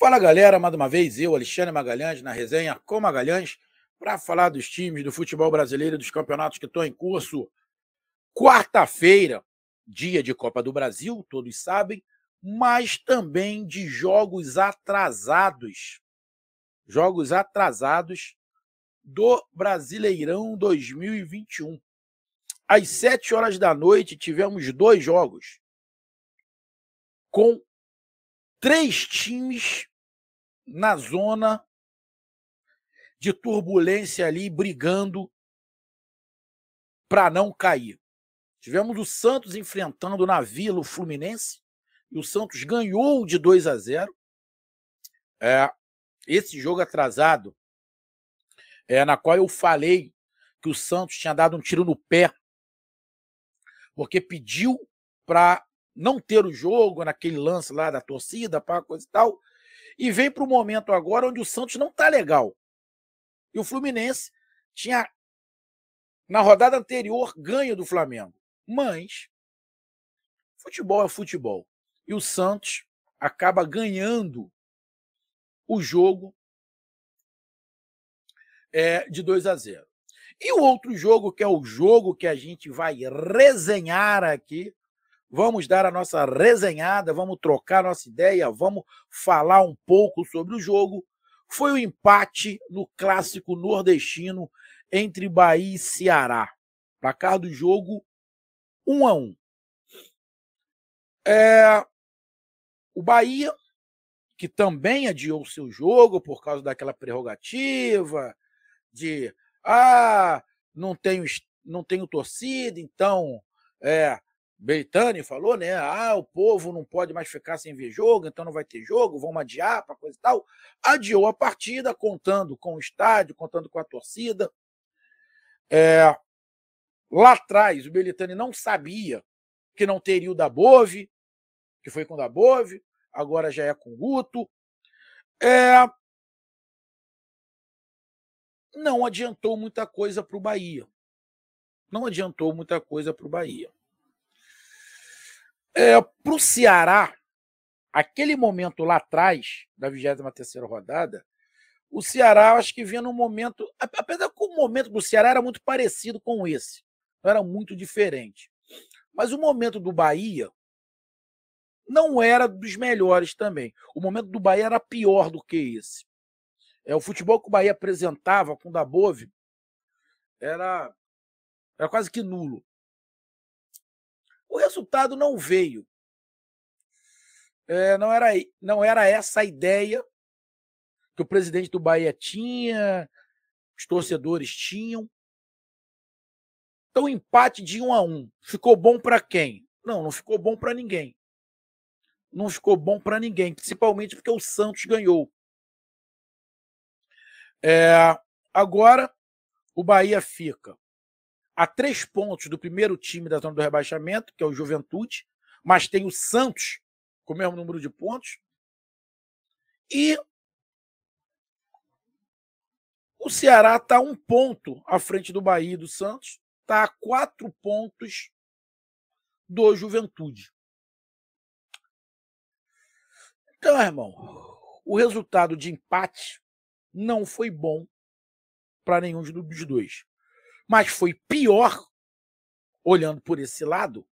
Fala galera, mais uma vez eu, Alexandre Magalhães, na resenha com Magalhães, para falar dos times do futebol brasileiro e dos campeonatos que estão em curso. Quarta-feira, dia de Copa do Brasil, todos sabem, mas também de jogos atrasados. Jogos atrasados do Brasileirão 2021. Às sete horas da noite tivemos dois jogos com três times na zona de turbulência ali, brigando para não cair. Tivemos o Santos enfrentando na Vila o Fluminense e o Santos ganhou de 2 a 0. É, esse jogo atrasado, é, na qual eu falei que o Santos tinha dado um tiro no pé, porque pediu para não ter o jogo naquele lance lá da torcida, para coisa e tal, e vem para o momento agora onde o Santos não está legal. E o Fluminense tinha, na rodada anterior, ganho do Flamengo. Mas, futebol é futebol. E o Santos acaba ganhando o jogo é, de 2 a 0. E o outro jogo, que é o jogo que a gente vai resenhar aqui, vamos dar a nossa resenhada, vamos trocar nossa ideia, vamos falar um pouco sobre o jogo. Foi o um empate no clássico nordestino entre Bahia e Ceará. cá do jogo um a Um. É, o Bahia, que também adiou seu jogo por causa daquela prerrogativa de ah, não tenho, não tenho torcida, então é, Beitani falou, né? Ah, o povo não pode mais ficar sem ver jogo, então não vai ter jogo, vão adiar para coisa e tal. Adiou a partida, contando com o estádio, contando com a torcida. É, lá atrás, o Beitani não sabia que não teria o Dabove, que foi com o Dabove, agora já é com o Guto. É, não adiantou muita coisa para o Bahia. Não adiantou muita coisa para o Bahia. É, Para o Ceará, aquele momento lá atrás, da 23 rodada, o Ceará acho que vinha num momento. Apesar que o momento do Ceará era muito parecido com esse, não era muito diferente. Mas o momento do Bahia não era dos melhores também. O momento do Bahia era pior do que esse. É, o futebol que o Bahia apresentava com o Dabove era, era quase que nulo. O resultado não veio. É, não, era, não era essa a ideia que o presidente do Bahia tinha, os torcedores tinham. Então, empate de um a um. Ficou bom para quem? Não, não ficou bom para ninguém. Não ficou bom para ninguém, principalmente porque o Santos ganhou. É, agora, o Bahia fica a três pontos do primeiro time da zona do rebaixamento, que é o Juventude, mas tem o Santos com o mesmo número de pontos. E o Ceará está um ponto à frente do Bahia e do Santos, está a quatro pontos do Juventude. Então, irmão, o resultado de empate não foi bom para nenhum dos dois mas foi pior, olhando por esse lado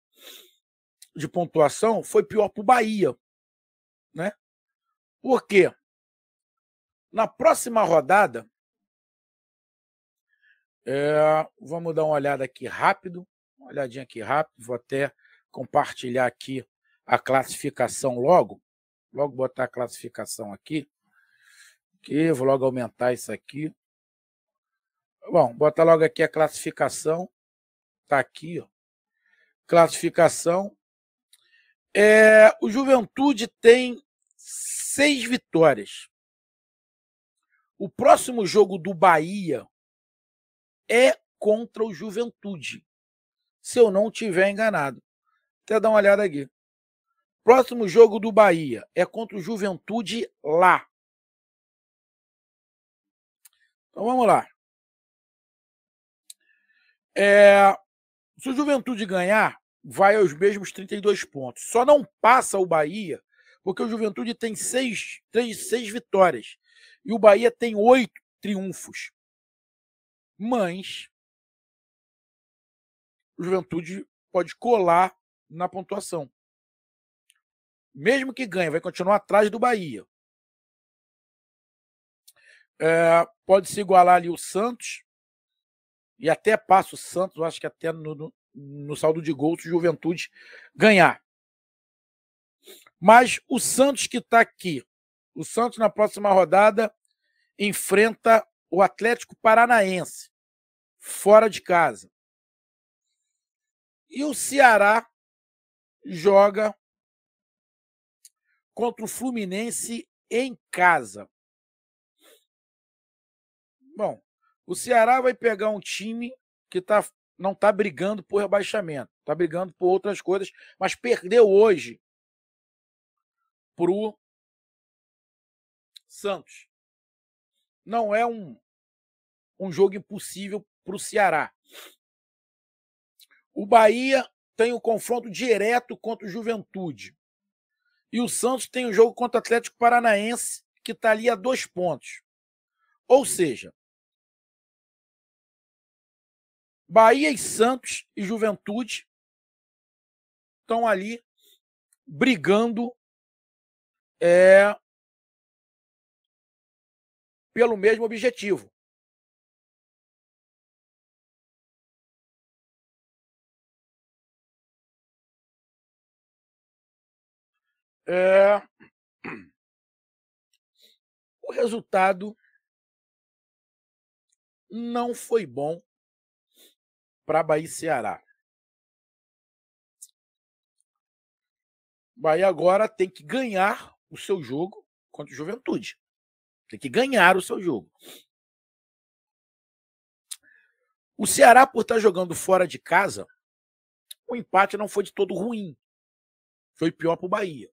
de pontuação, foi pior para o Bahia. Né? Por quê? Na próxima rodada, é, vamos dar uma olhada aqui rápido, uma olhadinha aqui rápido, vou até compartilhar aqui a classificação logo, logo botar a classificação aqui, que vou logo aumentar isso aqui. Bom, bota logo aqui a classificação. Tá aqui, ó. Classificação. É, o Juventude tem seis vitórias. O próximo jogo do Bahia é contra o Juventude. Se eu não tiver enganado. Até dar uma olhada aqui. Próximo jogo do Bahia é contra o Juventude lá. Então vamos lá. É, se o Juventude ganhar, vai aos mesmos 32 pontos. Só não passa o Bahia, porque o Juventude tem seis, três, seis vitórias e o Bahia tem oito triunfos. Mas o Juventude pode colar na pontuação. Mesmo que ganhe, vai continuar atrás do Bahia. É, pode se igualar ali o Santos, e até passa o Santos, eu acho que até no, no, no saldo de gols, o Juventude ganhar. Mas o Santos que está aqui, o Santos na próxima rodada enfrenta o Atlético Paranaense, fora de casa. E o Ceará joga contra o Fluminense em casa. Bom, o Ceará vai pegar um time que tá, não está brigando por rebaixamento, está brigando por outras coisas, mas perdeu hoje pro Santos. Não é um, um jogo impossível para o Ceará. O Bahia tem o um confronto direto contra o Juventude. E o Santos tem o um jogo contra o Atlético Paranaense, que está ali a dois pontos. Ou seja, Bahia e Santos e Juventude estão ali brigando é, pelo mesmo objetivo. É... O resultado não foi bom para Bahia e Ceará. Bahia agora tem que ganhar o seu jogo contra o Juventude. Tem que ganhar o seu jogo. O Ceará, por estar tá jogando fora de casa, o empate não foi de todo ruim. Foi pior para o Bahia.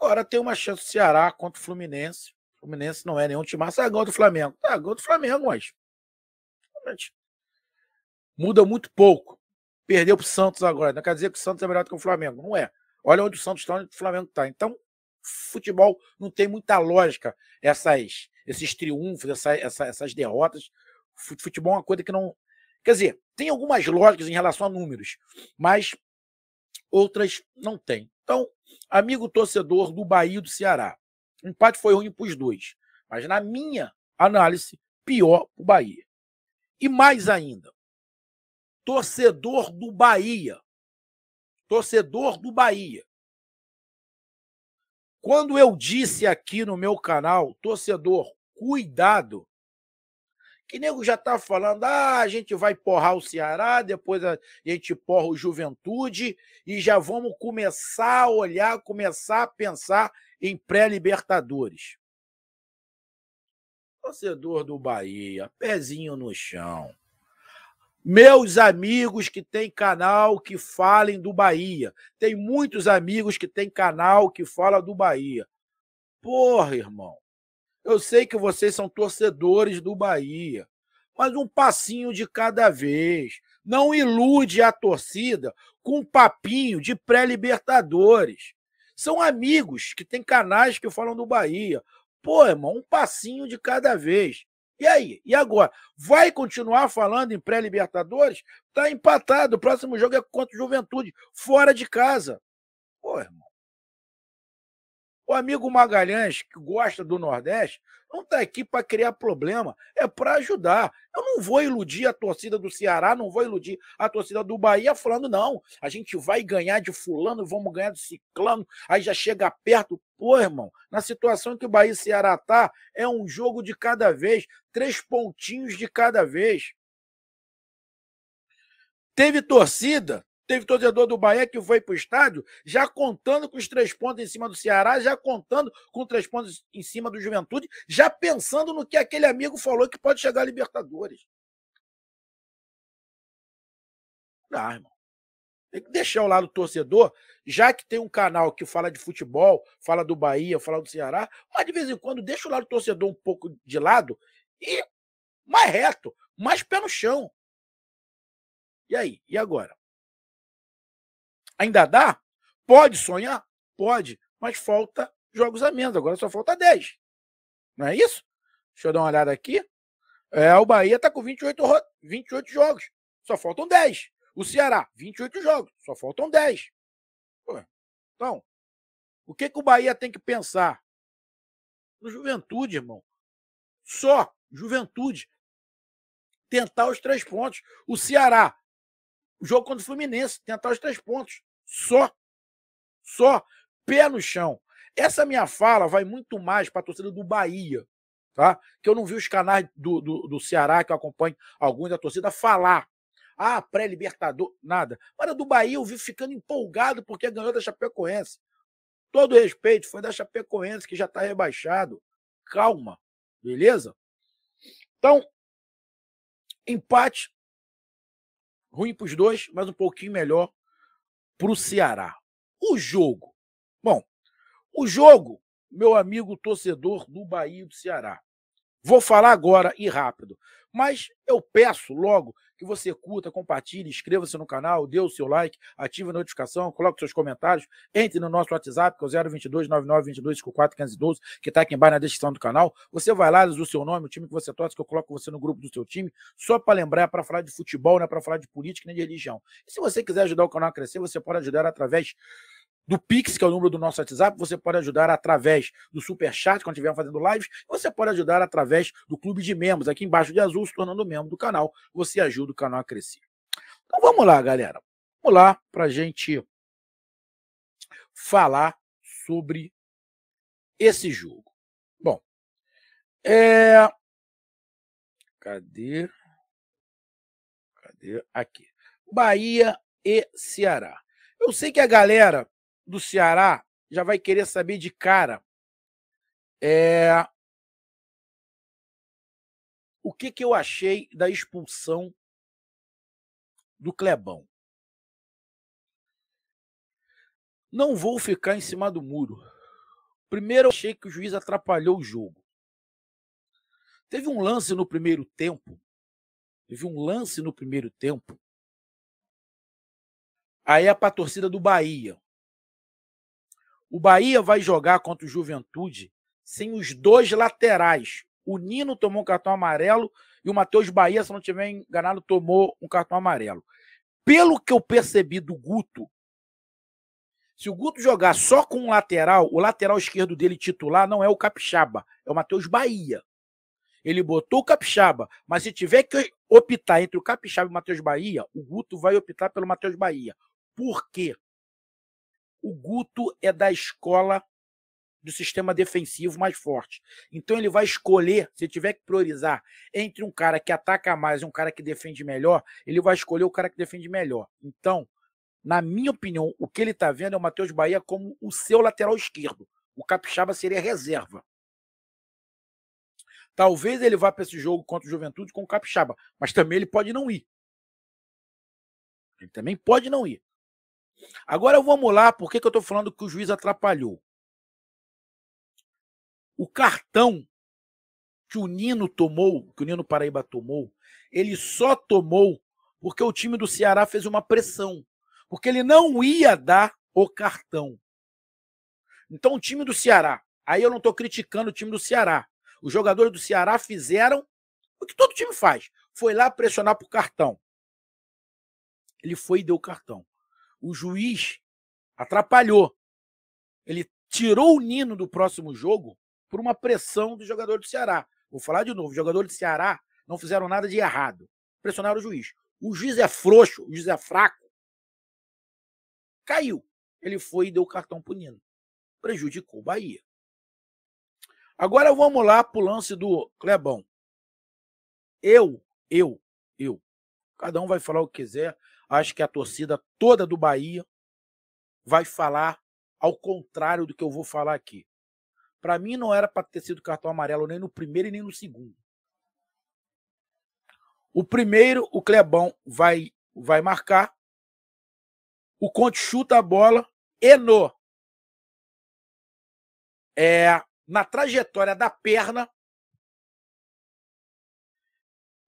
Agora tem uma chance do Ceará contra o Fluminense. O Fluminense não é nenhum time massa. é gol do Flamengo. É ah, gol do Flamengo, mas. Muda muito pouco. Perdeu pro Santos agora. Não né? quer dizer que o Santos é melhor do que o Flamengo. Não é. Olha onde o Santos está, onde o Flamengo está. Então, futebol não tem muita lógica essas, esses triunfos, essa, essa, essas derrotas. Futebol é uma coisa que não. Quer dizer, tem algumas lógicas em relação a números, mas outras não tem. Então, Amigo torcedor do Bahia e do Ceará. O empate foi ruim para os dois. Mas na minha análise, pior para o Bahia. E mais ainda, torcedor do Bahia. Torcedor do Bahia. Quando eu disse aqui no meu canal, torcedor, cuidado que nego já tá falando, ah, a gente vai porrar o Ceará, depois a gente porra o Juventude e já vamos começar a olhar, começar a pensar em pré-libertadores. Torcedor do Bahia, pezinho no chão. Meus amigos que têm canal que falem do Bahia. Tem muitos amigos que têm canal que fala do Bahia. Porra, irmão. Eu sei que vocês são torcedores do Bahia, mas um passinho de cada vez. Não ilude a torcida com um papinho de pré-Libertadores. São amigos que têm canais que falam do Bahia. Pô, irmão, um passinho de cada vez. E aí? E agora? Vai continuar falando em pré-Libertadores? Tá empatado. O próximo jogo é contra o Juventude, fora de casa. Pô, irmão. O amigo Magalhães, que gosta do Nordeste, não está aqui para criar problema, é para ajudar. Eu não vou iludir a torcida do Ceará, não vou iludir a torcida do Bahia falando, não, a gente vai ganhar de fulano, vamos ganhar de ciclano, aí já chega perto. Pô, irmão, na situação que o Bahia e Ceará tá, é um jogo de cada vez, três pontinhos de cada vez. Teve torcida Teve torcedor do Bahia que foi para o estádio já contando com os três pontos em cima do Ceará, já contando com três pontos em cima do Juventude, já pensando no que aquele amigo falou que pode chegar a Libertadores. Não ah, irmão. Tem que deixar o lado torcedor, já que tem um canal que fala de futebol, fala do Bahia, fala do Ceará, mas de vez em quando deixa o lado torcedor um pouco de lado e mais reto, mais pé no chão. E aí? E agora? Ainda dá? Pode sonhar? Pode, mas falta jogos a menos. Agora só falta 10. Não é isso? Deixa eu dar uma olhada aqui. É, o Bahia está com 28, 28 jogos. Só faltam 10. O Ceará, 28 jogos. Só faltam 10. Pô, então, o que, que o Bahia tem que pensar? No juventude, irmão. Só juventude. Tentar os três pontos. O Ceará, o jogo contra o Fluminense, tentar os três pontos. Só. Só. Pé no chão. Essa minha fala vai muito mais para a torcida do Bahia, tá? Que eu não vi os canais do, do, do Ceará, que eu acompanho alguns da torcida, falar. Ah, pré-libertador, nada. Mas do Bahia eu vi ficando empolgado porque ganhou da Chapecoense. Todo respeito, foi da Chapecoense que já está rebaixado. Calma, beleza? Então, empate. Ruim para os dois, mas um pouquinho melhor para o Ceará. O jogo. Bom, o jogo, meu amigo torcedor do Bahia do Ceará. Vou falar agora e rápido. Mas eu peço logo que você curta, compartilhe, inscreva-se no canal, dê o seu like, ative a notificação, coloque seus comentários, entre no nosso WhatsApp, que é o 022 9922 que está aqui embaixo na descrição do canal. Você vai lá, diz o seu nome, o time que você torce, que eu coloco você no grupo do seu time, só para lembrar, é para falar de futebol, não é para falar de política nem de religião. E se você quiser ajudar o canal a crescer, você pode ajudar através do Pix, que é o número do nosso WhatsApp, você pode ajudar através do Super Chat, quando estiver fazendo lives, você pode ajudar através do Clube de Membros, aqui embaixo de azul, se tornando membro do canal, você ajuda o canal a crescer. Então vamos lá, galera. Vamos lá para a gente falar sobre esse jogo. Bom, é... Cadê? Cadê? Aqui. Bahia e Ceará. Eu sei que a galera do Ceará já vai querer saber de cara é, o que, que eu achei da expulsão do Clebão. Não vou ficar em cima do muro. Primeiro, eu achei que o juiz atrapalhou o jogo. Teve um lance no primeiro tempo. Teve um lance no primeiro tempo. Aí é para a torcida do Bahia. O Bahia vai jogar contra o Juventude sem os dois laterais. O Nino tomou um cartão amarelo e o Matheus Bahia, se não tiver enganado, tomou um cartão amarelo. Pelo que eu percebi do Guto, se o Guto jogar só com um lateral, o lateral esquerdo dele titular não é o Capixaba, é o Matheus Bahia. Ele botou o Capixaba, mas se tiver que optar entre o Capixaba e o Matheus Bahia, o Guto vai optar pelo Matheus Bahia. Por quê? O Guto é da escola do sistema defensivo mais forte. Então ele vai escolher, se tiver que priorizar entre um cara que ataca mais e um cara que defende melhor, ele vai escolher o cara que defende melhor. Então, na minha opinião, o que ele está vendo é o Matheus Bahia como o seu lateral esquerdo. O Capixaba seria reserva. Talvez ele vá para esse jogo contra o Juventude com o Capixaba, mas também ele pode não ir. Ele também pode não ir. Agora vamos lá, por que, que eu estou falando que o juiz atrapalhou? O cartão que o Nino tomou, que o Nino Paraíba tomou, ele só tomou porque o time do Ceará fez uma pressão. Porque ele não ia dar o cartão. Então, o time do Ceará, aí eu não estou criticando o time do Ceará. Os jogadores do Ceará fizeram o que todo time faz: foi lá pressionar para o cartão. Ele foi e deu o cartão o juiz atrapalhou. Ele tirou o Nino do próximo jogo por uma pressão do jogador do Ceará. Vou falar de novo: os jogadores do Ceará não fizeram nada de errado. Pressionaram o juiz. O juiz é frouxo, o juiz é fraco. Caiu. Ele foi e deu o cartão pro Nino. Prejudicou o Bahia. Agora vamos lá pro lance do Clebão. Eu, eu, eu. Cada um vai falar o que quiser acho que a torcida toda do Bahia vai falar ao contrário do que eu vou falar aqui. Para mim, não era para ter sido cartão amarelo nem no primeiro e nem no segundo. O primeiro, o Clebão vai, vai marcar. O Conte chuta a bola. E no. É, na trajetória da perna,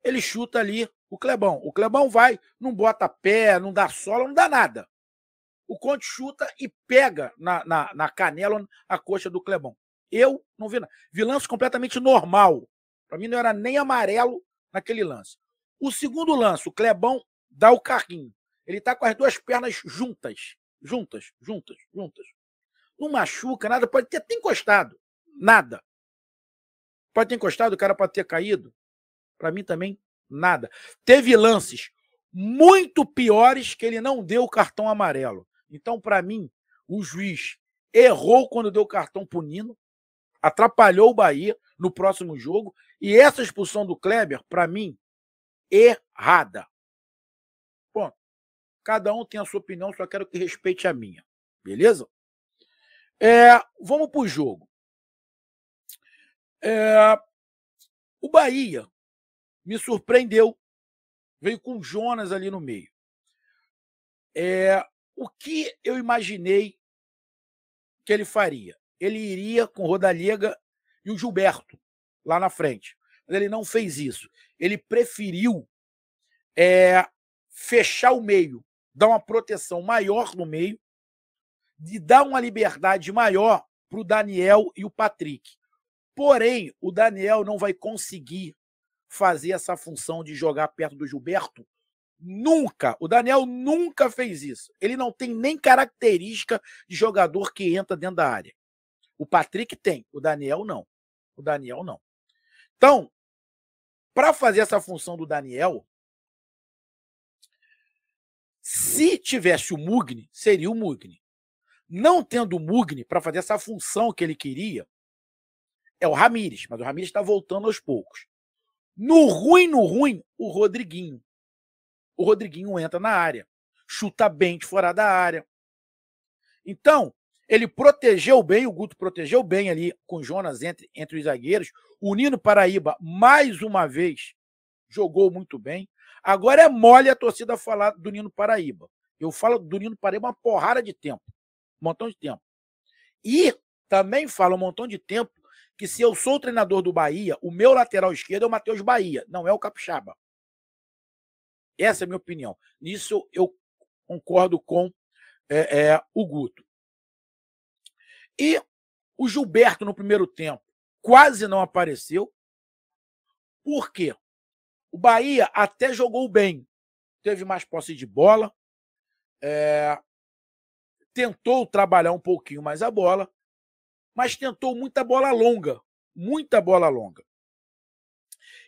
ele chuta ali o Clebão. O Clebão vai, não bota pé, não dá solo, não dá nada. O Conte chuta e pega na, na, na canela a coxa do Clebão. Eu não vi nada. Vi lance completamente normal. Para mim não era nem amarelo naquele lance. O segundo lance, o Clebão dá o carrinho. Ele tá com as duas pernas juntas. Juntas, juntas, juntas. Não machuca, nada. Pode ter até encostado. Nada. Pode ter encostado, o cara pode ter caído. Para mim também, nada. Teve lances muito piores que ele não deu o cartão amarelo. Então, para mim, o juiz errou quando deu o cartão punindo, atrapalhou o Bahia no próximo jogo, e essa expulsão do Kleber, para mim, errada. Bom, cada um tem a sua opinião, só quero que respeite a minha. Beleza? É, vamos para o jogo. É, o Bahia me surpreendeu. Veio com Jonas ali no meio. É, o que eu imaginei que ele faria? Ele iria com Rodallega e o Gilberto lá na frente. Mas ele não fez isso. Ele preferiu é, fechar o meio, dar uma proteção maior no meio e dar uma liberdade maior para o Daniel e o Patrick. Porém, o Daniel não vai conseguir fazer essa função de jogar perto do Gilberto. Nunca. O Daniel nunca fez isso. Ele não tem nem característica de jogador que entra dentro da área. O Patrick tem, o Daniel não. O Daniel não. Então, para fazer essa função do Daniel, se tivesse o Mugni, seria o Mugni. Não tendo o Mugni para fazer essa função que ele queria, é o Ramires, mas o Ramires está voltando aos poucos. No ruim, no ruim, o Rodriguinho. O Rodriguinho entra na área, chuta bem de fora da área. Então, ele protegeu bem, o Guto protegeu bem ali com o Jonas entre, entre os zagueiros. O Nino Paraíba, mais uma vez, jogou muito bem. Agora é mole a torcida falar do Nino Paraíba. Eu falo do Nino Paraíba uma porrada de tempo. Um montão de tempo. E também falo um montão de tempo que se eu sou o treinador do Bahia, o meu lateral esquerdo é o Matheus Bahia, não é o Capixaba. Essa é a minha opinião. Nisso eu concordo com é, é, o Guto. E o Gilberto, no primeiro tempo, quase não apareceu. Por quê? O Bahia até jogou bem. Teve mais posse de bola, é, tentou trabalhar um pouquinho mais a bola, mas tentou muita bola longa, muita bola longa.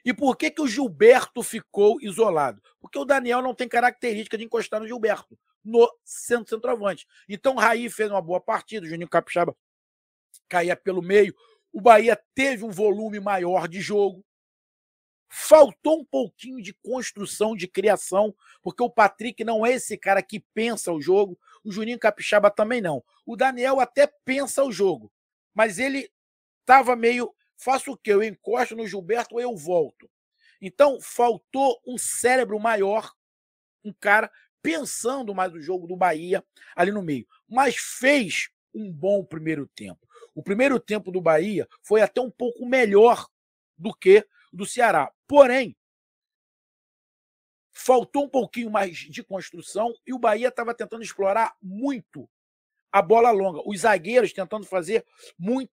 E por que, que o Gilberto ficou isolado? Porque o Daniel não tem característica de encostar no Gilberto, no centro centroavante. Então o Raí fez uma boa partida, o Juninho Capixaba caía pelo meio. O Bahia teve um volume maior de jogo. Faltou um pouquinho de construção, de criação, porque o Patrick não é esse cara que pensa o jogo, o Juninho Capixaba também não. O Daniel até pensa o jogo, mas ele estava meio. Faço o quê? Eu encosto no Gilberto ou eu volto? Então, faltou um cérebro maior, um cara pensando mais no jogo do Bahia ali no meio. Mas fez um bom primeiro tempo. O primeiro tempo do Bahia foi até um pouco melhor do que do Ceará. Porém, faltou um pouquinho mais de construção e o Bahia estava tentando explorar muito a bola longa. Os zagueiros tentando fazer muito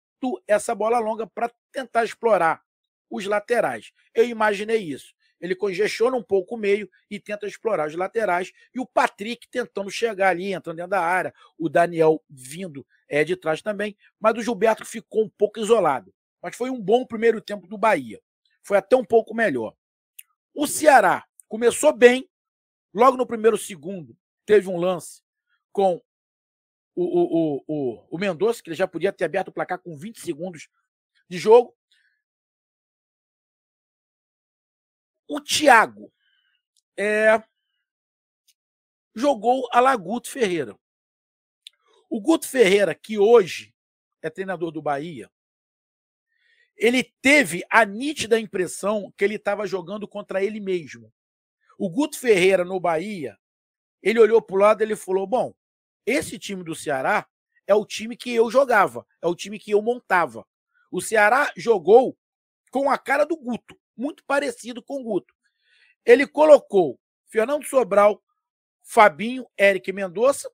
essa bola longa para tentar explorar os laterais. Eu imaginei isso. Ele congestiona um pouco o meio e tenta explorar os laterais. E o Patrick tentando chegar ali, entrando dentro da área. O Daniel vindo é de trás também. Mas o Gilberto ficou um pouco isolado. Mas foi um bom primeiro tempo do Bahia. Foi até um pouco melhor. O Ceará começou bem. Logo no primeiro segundo, teve um lance com o, o, o, o Mendonça, que ele já podia ter aberto o placar com 20 segundos de jogo. O Thiago é, jogou a Laguto Ferreira. O Guto Ferreira, que hoje é treinador do Bahia, ele teve a nítida impressão que ele estava jogando contra ele mesmo. O Guto Ferreira no Bahia, ele olhou para o lado e ele falou: Bom, esse time do Ceará é o time que eu jogava, é o time que eu montava. O Ceará jogou com a cara do Guto, muito parecido com o Guto. Ele colocou Fernando Sobral, Fabinho, Eric Mendonça,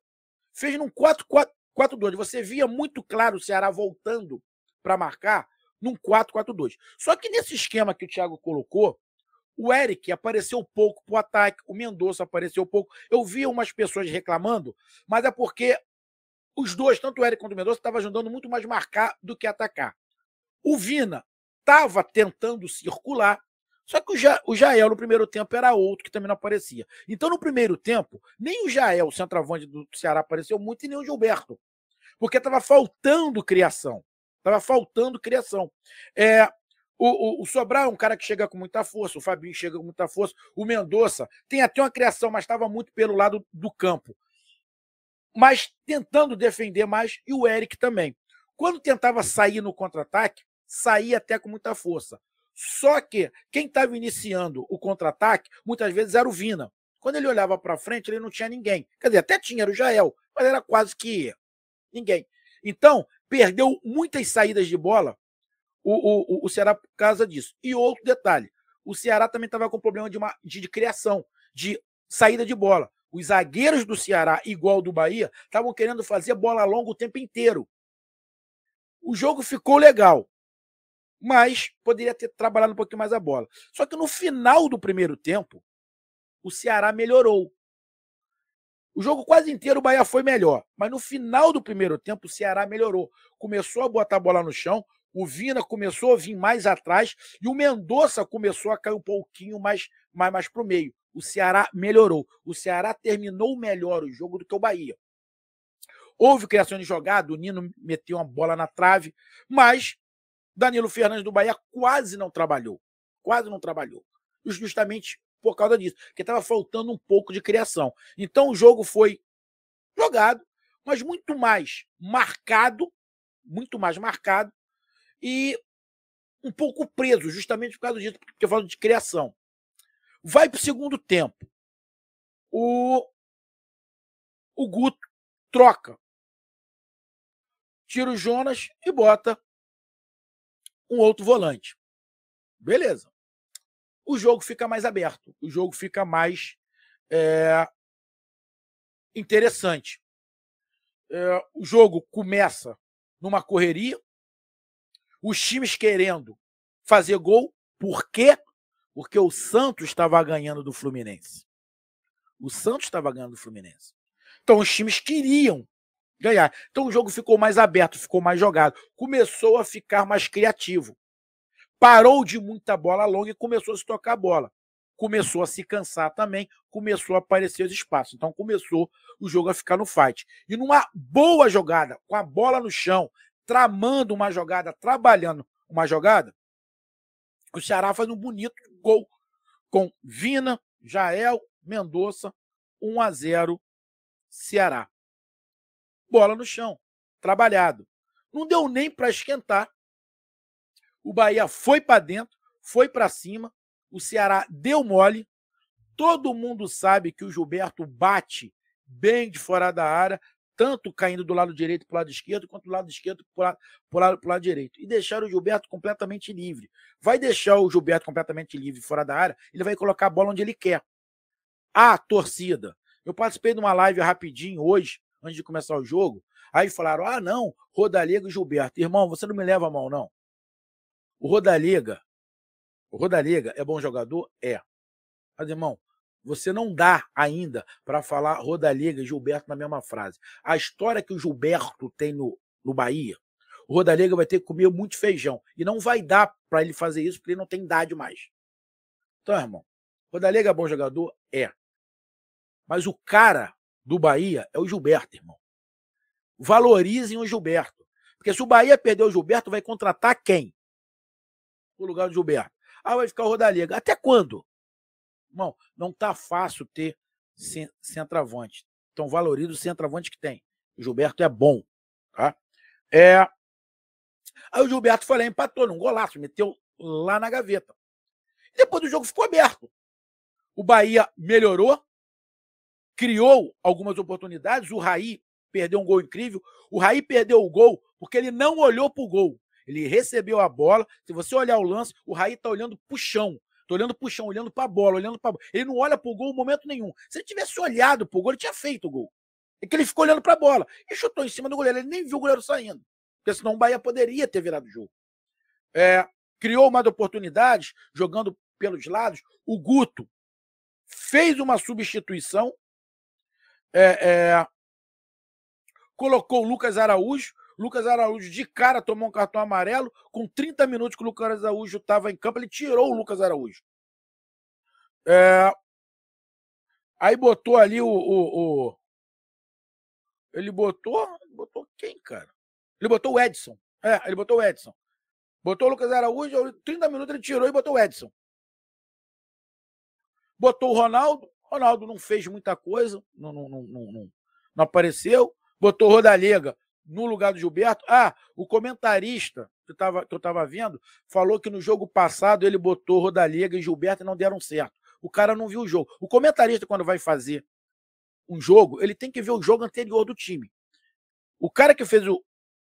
fez num 4-4-2. Você via muito claro o Ceará voltando para marcar num 4-4-2. Só que nesse esquema que o Thiago colocou, o Eric apareceu pouco para o ataque, o Mendonça apareceu pouco. Eu vi umas pessoas reclamando, mas é porque os dois, tanto o Eric quanto o Mendonça, estavam ajudando muito mais marcar do que atacar. O Vina estava tentando circular, só que o, o Jael no primeiro tempo era outro que também não aparecia. Então, no primeiro tempo, nem o Jael, o centroavante do Ceará, apareceu muito e nem o Gilberto, porque estava faltando criação. Estava faltando criação. É, o, o, o, Sobral é um cara que chega com muita força, o Fabinho chega com muita força, o Mendonça tem até uma criação, mas estava muito pelo lado do campo. Mas tentando defender mais, e o Eric também. Quando tentava sair no contra-ataque, saía até com muita força. Só que quem estava iniciando o contra-ataque muitas vezes era o Vina. Quando ele olhava para frente, ele não tinha ninguém. Quer dizer, até tinha, era o Jael, mas era quase que ninguém. Então, perdeu muitas saídas de bola o, o, o Ceará por causa disso. E outro detalhe: o Ceará também estava com problema de, uma, de, de, criação, de saída de bola. Os zagueiros do Ceará, igual do Bahia, estavam querendo fazer bola longa o tempo inteiro. O jogo ficou legal, mas poderia ter trabalhado um pouquinho mais a bola. Só que no final do primeiro tempo, o Ceará melhorou. O jogo quase inteiro o Bahia foi melhor, mas no final do primeiro tempo o Ceará melhorou. Começou a botar a bola no chão, o Vina começou a vir mais atrás e o Mendonça começou a cair um pouquinho mais, mais, mais para o meio. O Ceará melhorou. O Ceará terminou melhor o jogo do que o Bahia. Houve criação de jogada, o Nino meteu uma bola na trave, mas Danilo Fernandes do Bahia quase não trabalhou. Quase não trabalhou. Justamente por causa disso, porque estava faltando um pouco de criação. Então o jogo foi jogado, mas muito mais marcado, muito mais marcado e um pouco preso, justamente por causa disso, porque eu falo de criação. Vai para o segundo tempo. O, o Guto troca. Tira o Jonas e bota um outro volante. Beleza. O jogo fica mais aberto. O jogo fica mais é, interessante. É, o jogo começa numa correria, os times querendo fazer gol. Por quê? Porque o Santos estava ganhando do Fluminense. O Santos estava ganhando do Fluminense. Então os times queriam ganhar. Então o jogo ficou mais aberto, ficou mais jogado. Começou a ficar mais criativo. Parou de muita bola longa e começou a se tocar a bola. Começou a se cansar também, começou a aparecer os espaços. Então começou o jogo a ficar no fight. E numa boa jogada, com a bola no chão, tramando uma jogada, trabalhando uma jogada, o Ceará faz um bonito gol com Vina, Jael, Mendonça, 1 a 0 Ceará. Bola no chão, trabalhado. Não deu nem para esquentar. O Bahia foi para dentro, foi para cima, o Ceará deu mole. Todo mundo sabe que o Gilberto bate bem de fora da área, tanto caindo do lado direito para o lado esquerdo, quanto do lado esquerdo para o lado, lado, direito. E deixaram o Gilberto completamente livre. Vai deixar o Gilberto completamente livre fora da área, ele vai colocar a bola onde ele quer. a torcida! Eu participei de uma live rapidinho hoje, antes de começar o jogo. Aí falaram: ah, não, Rodalega e Gilberto. Irmão, você não me leva a mão, não. O Rodalega. o Rodalega é bom jogador? É. Mas, irmão, você não dá ainda para falar Rodallega e Gilberto na mesma frase. A história que o Gilberto tem no, no Bahia, o Rodallega vai ter que comer muito feijão. E não vai dar para ele fazer isso, porque ele não tem idade mais. Então, irmão, Rodallega é bom jogador? É. Mas o cara do Bahia é o Gilberto, irmão. Valorizem o Gilberto. Porque se o Bahia perder o Gilberto, vai contratar quem? O lugar do Gilberto. Ah, vai ficar o Rodallega. Até quando? Irmão, não tá fácil ter centroavante. Então valoriza o centroavante que tem. O Gilberto é bom, tá? É... Aí o Gilberto foi lá, empatou num golaço, meteu lá na gaveta. Depois do jogo ficou aberto. O Bahia melhorou, criou algumas oportunidades. O Raí perdeu um gol incrível. O Raí perdeu o gol porque ele não olhou pro gol. Ele recebeu a bola. Se você olhar o lance, o Raí tá olhando pro chão. Tô olhando pro chão, olhando pra bola, olhando pra bola. Ele não olha pro gol em momento nenhum. Se ele tivesse olhado pro gol, ele tinha feito o gol. É que ele ficou olhando pra bola e chutou em cima do goleiro. Ele nem viu o goleiro saindo. Porque senão o Bahia poderia ter virado o jogo. É, criou uma oportunidade, jogando pelos lados. O Guto fez uma substituição. É, é, colocou o Lucas Araújo Lucas Araújo de cara tomou um cartão amarelo. Com 30 minutos que o Lucas Araújo estava em campo, ele tirou o Lucas Araújo. É... Aí botou ali o, o, o, Ele botou. Botou quem, cara? Ele botou o Edson. É, ele botou o Edson. Botou o Lucas Araújo, 30 minutos ele tirou e botou o Edson. Botou o Ronaldo. Ronaldo não fez muita coisa, não, não, não, não, não apareceu. Botou o Rodalega no lugar do Gilberto. Ah, o comentarista que, tava, que eu estava vendo falou que no jogo passado ele botou Rodallega e Gilberto e não deram certo. O cara não viu o jogo. O comentarista, quando vai fazer um jogo, ele tem que ver o jogo anterior do time. O cara que fez o.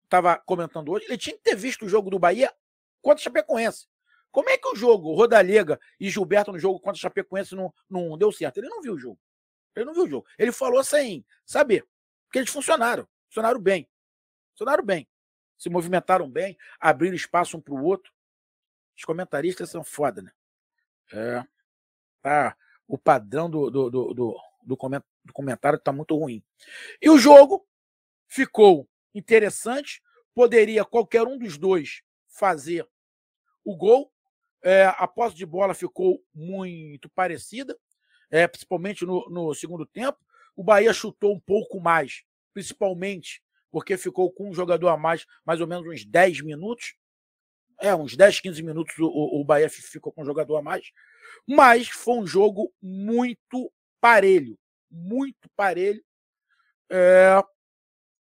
estava comentando hoje, ele tinha que ter visto o jogo do Bahia contra o Chapecoense. Como é que o jogo Rodallega e Gilberto no jogo contra o Chapecoense não, não deu certo? Ele não viu o jogo. Ele não viu o jogo. Ele falou sem saber. Porque eles funcionaram. Funcionaram bem. Funcionaram bem. Se movimentaram bem, abriram espaço um para o outro. Os comentaristas são foda, né? É, tá, o padrão do, do, do, do, comentário está muito ruim. E o jogo ficou interessante. Poderia qualquer um dos dois fazer o gol. É, a posse de bola ficou muito parecida, é, principalmente no, no segundo tempo. O Bahia chutou um pouco mais, principalmente porque ficou com um jogador a mais, mais ou menos uns 10 minutos. É, uns 10, 15 minutos o, o Bahia ficou com um jogador a mais. Mas foi um jogo muito parelho. Muito parelho. É,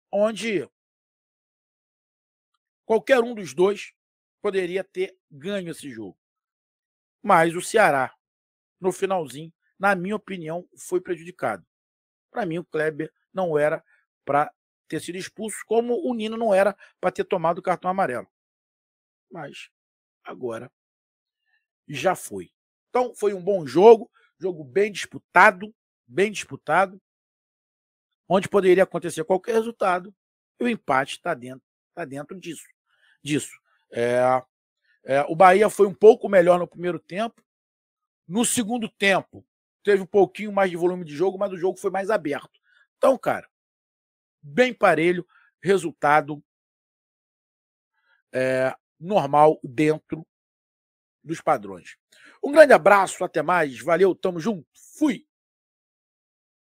onde qualquer um dos dois poderia ter ganho esse jogo. Mas o Ceará, no finalzinho, na minha opinião, foi prejudicado. Para mim, o Kleber não era para ter sido expulso, como o Nino não era para ter tomado o cartão amarelo. Mas agora já foi. Então foi um bom jogo, jogo bem disputado, bem disputado, onde poderia acontecer qualquer resultado, e o empate está dentro, tá dentro disso. disso. É, é, o Bahia foi um pouco melhor no primeiro tempo. No segundo tempo, teve um pouquinho mais de volume de jogo, mas o jogo foi mais aberto. Então, cara, bem parelho, resultado é, normal dentro dos padrões. Um grande abraço, até mais, valeu, tamo junto, fui!